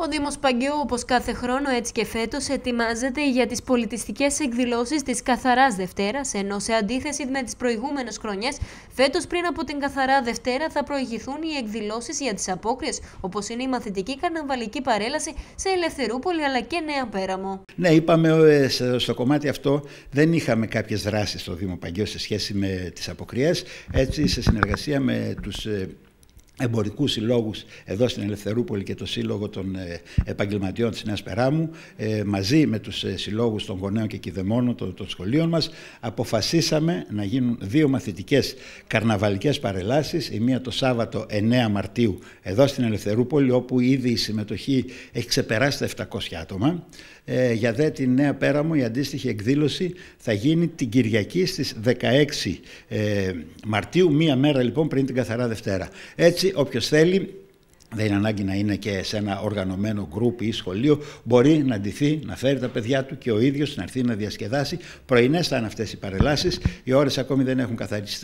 Ο Δήμος Παγκαιού, όπως κάθε χρόνο έτσι και φέτος, ετοιμάζεται για τις πολιτιστικές εκδηλώσεις της Καθαράς Δευτέρας, ενώ σε αντίθεση με τις προηγούμενες χρονιές, φέτος πριν από την Καθαρά Δευτέρα θα προηγηθούν οι εκδηλώσεις για τις απόκριες, όπως είναι η μαθητική καναβαλική παρέλαση σε Ελευθερούπολη αλλά και Νέα Πέραμο. Ναι, είπαμε ε, στο κομμάτι αυτό δεν είχαμε κάποιες δράσεις στο Δήμο Παγκαίου σε σχέση με τις αποκριές, έτσι σε συνεργασία με τους ε, εμπορικούς συλλόγους εδώ στην Ελευθερούπολη και το Σύλλογο των ε, Επαγγελματιών της Νέας Περάμου ε, μαζί με τους ε, συλλόγους των γονέων και κηδεμόνων των, σχολείων μας αποφασίσαμε να γίνουν δύο μαθητικές καρναβαλικές παρελάσεις η μία το Σάββατο 9 Μαρτίου εδώ στην Ελευθερούπολη όπου ήδη η συμμετοχή έχει ξεπεράσει τα 700 άτομα για δε την Νέα μου η αντίστοιχη εκδήλωση θα γίνει την Κυριακή στις 16 Μαρτίου μία μέρα λοιπόν πριν την Καθαρά Δευτέρα. Έτσι έτσι Όποιος θέλει, δεν είναι ανάγκη να είναι και σε ένα οργανωμένο γκρουπ ή σχολείο. Μπορεί να ντυθεί, να φέρει τα παιδιά του και ο ίδιος να έρθει να διασκεδάσει. Πρωινές θα είναι αυτές οι παρελάσεις. Οι ώρες ακόμη δεν έχουν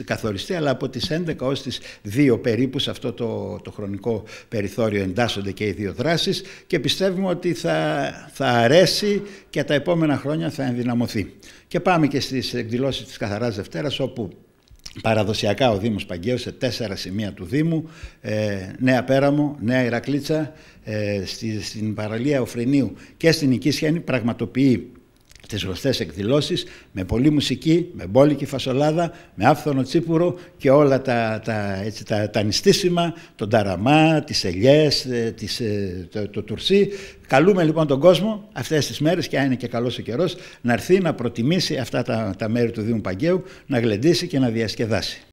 καθοριστεί, αλλά από τις 11 ως τις 2 περίπου σε αυτό το, το χρονικό περιθώριο εντάσσονται και οι δύο δράσεις και πιστεύουμε ότι θα, θα αρέσει και τα επόμενα χρόνια θα ενδυναμωθεί. Και πάμε και στις εκδηλώσεις της Καθαράς Δευτέρας, όπου Παραδοσιακά ο Δήμος σε τέσσερα σημεία του Δήμου, ε, Νέα Πέραμο, Νέα Ηρακλίτσα, ε, στην παραλία Οφρενίου και στην Οικίσχενη πραγματοποιεί τις γνωστές εκδηλώσεις με πολλή μουσική, με μπόλικη φασολάδα, με άφθονο τσίπουρο και όλα τα, τα, έτσι, τα, τα νηστίσιμα, τον ταραμά, τις ελιές, ε, τις, ε, το, τουρσί. Καλούμε λοιπόν τον κόσμο αυτές τις μέρες και αν είναι και καλός ο καιρός να έρθει να προτιμήσει αυτά τα, τα μέρη του Δήμου Παγκαίου, να γλεντήσει και να διασκεδάσει.